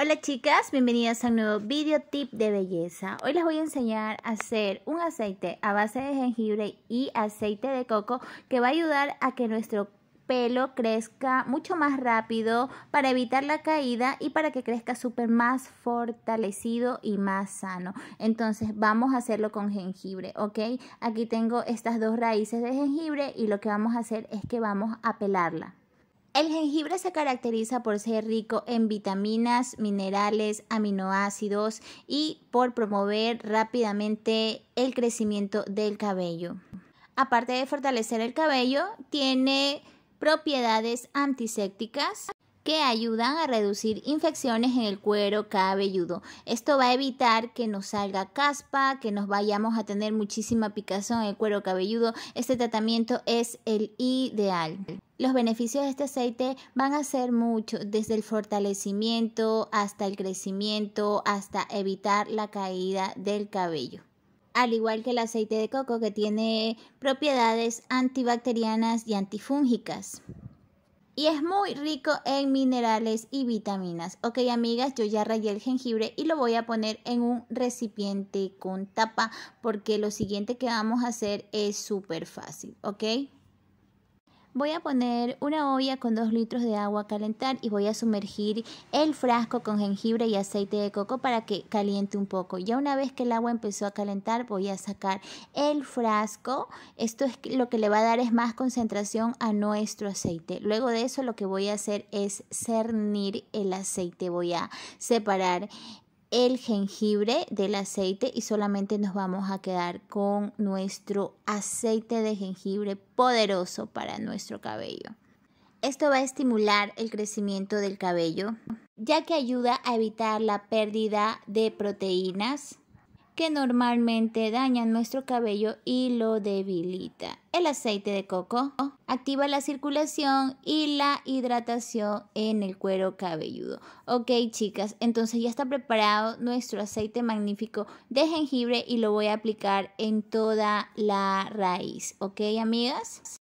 Hola chicas, bienvenidas a un nuevo video tip de belleza. Hoy les voy a enseñar a hacer un aceite a base de jengibre y aceite de coco que va a ayudar a que nuestro pelo crezca mucho más rápido para evitar la caída y para que crezca súper más fortalecido y más sano. Entonces vamos a hacerlo con jengibre, ¿ok? Aquí tengo estas dos raíces de jengibre y lo que vamos a hacer es que vamos a pelarla. El jengibre se caracteriza por ser rico en vitaminas, minerales, aminoácidos y por promover rápidamente el crecimiento del cabello. Aparte de fortalecer el cabello, tiene propiedades antisépticas que ayudan a reducir infecciones en el cuero cabelludo. Esto va a evitar que nos salga caspa, que nos vayamos a tener muchísima picazón en el cuero cabelludo. Este tratamiento es el ideal. Los beneficios de este aceite van a ser muchos, desde el fortalecimiento hasta el crecimiento, hasta evitar la caída del cabello al igual que el aceite de coco que tiene propiedades antibacterianas y antifúngicas y es muy rico en minerales y vitaminas. Ok, amigas, yo ya rayé el jengibre y lo voy a poner en un recipiente con tapa porque lo siguiente que vamos a hacer es súper fácil, ¿ok? Voy a poner una olla con 2 litros de agua a calentar y voy a sumergir el frasco con jengibre y aceite de coco para que caliente un poco. Ya una vez que el agua empezó a calentar, voy a sacar el frasco. Esto es lo que le va a dar es más concentración a nuestro aceite. Luego de eso lo que voy a hacer es cernir el aceite. Voy a separar el jengibre del aceite y solamente nos vamos a quedar con nuestro aceite de jengibre poderoso para nuestro cabello. Esto va a estimular el crecimiento del cabello, ya que ayuda a evitar la pérdida de proteínas que normalmente daña nuestro cabello y lo debilita. El aceite de coco activa la circulación y la hidratación en el cuero cabelludo. Ok chicas, entonces ya está preparado nuestro aceite magnífico de jengibre y lo voy a aplicar en toda la raíz. Ok amigas,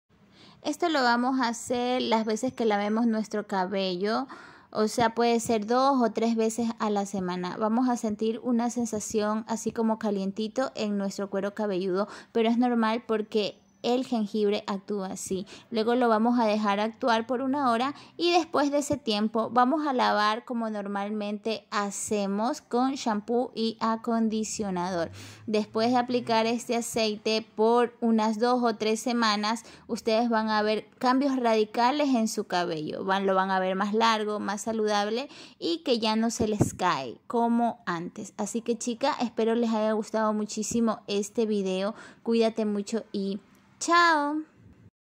esto lo vamos a hacer las veces que lavemos nuestro cabello o sea, puede ser dos o tres veces a la semana. Vamos a sentir una sensación así como calientito en nuestro cuero cabelludo, pero es normal porque el jengibre actúa así. Luego lo vamos a dejar actuar por una hora y después de ese tiempo vamos a lavar como normalmente hacemos con shampoo y acondicionador. Después de aplicar este aceite por unas dos o tres semanas, ustedes van a ver cambios radicales en su cabello. Van, lo van a ver más largo, más saludable y que ya no se les cae como antes. Así que chica, espero les haya gustado muchísimo este video. Cuídate mucho y Chao.